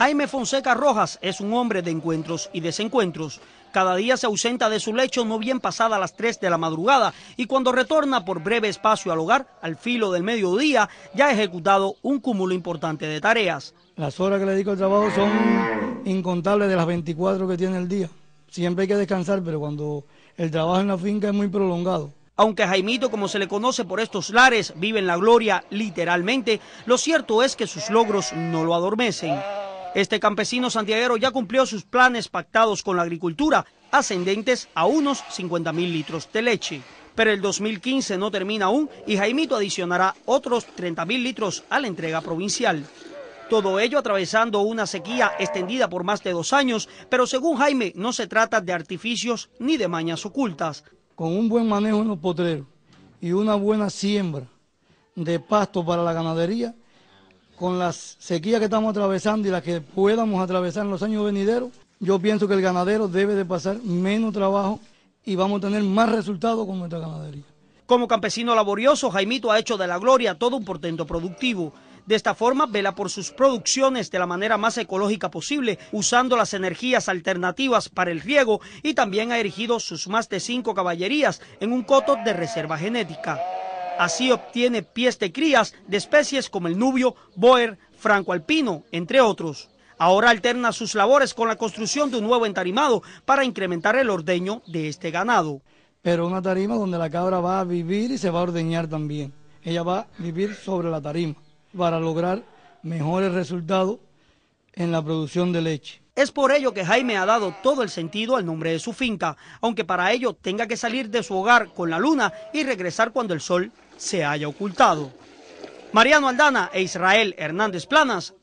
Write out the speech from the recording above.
Jaime Fonseca Rojas es un hombre de encuentros y desencuentros. Cada día se ausenta de su lecho no bien pasada las 3 de la madrugada y cuando retorna por breve espacio al hogar, al filo del mediodía, ya ha ejecutado un cúmulo importante de tareas. Las horas que le dedico al trabajo son incontables de las 24 que tiene el día. Siempre hay que descansar, pero cuando el trabajo en la finca es muy prolongado. Aunque Jaimito, como se le conoce por estos lares, vive en la gloria literalmente, lo cierto es que sus logros no lo adormecen. Este campesino santiaguero ya cumplió sus planes pactados con la agricultura, ascendentes a unos 50 mil litros de leche. Pero el 2015 no termina aún y Jaimito adicionará otros 30 mil litros a la entrega provincial. Todo ello atravesando una sequía extendida por más de dos años, pero según Jaime no se trata de artificios ni de mañas ocultas. Con un buen manejo en los potreros y una buena siembra de pasto para la ganadería, con las sequías que estamos atravesando y las que podamos atravesar en los años venideros, yo pienso que el ganadero debe de pasar menos trabajo y vamos a tener más resultados con nuestra ganadería. Como campesino laborioso, Jaimito ha hecho de la gloria todo un portento productivo. De esta forma, vela por sus producciones de la manera más ecológica posible, usando las energías alternativas para el riego y también ha erigido sus más de cinco caballerías en un coto de reserva genética. Así obtiene pies de crías de especies como el nubio, boer, francoalpino, entre otros. Ahora alterna sus labores con la construcción de un nuevo entarimado para incrementar el ordeño de este ganado. Pero una tarima donde la cabra va a vivir y se va a ordeñar también. Ella va a vivir sobre la tarima para lograr mejores resultados en la producción de leche. Es por ello que Jaime ha dado todo el sentido al nombre de su finca, aunque para ello tenga que salir de su hogar con la luna y regresar cuando el sol se haya ocultado. Mariano Aldana e Israel Hernández Planas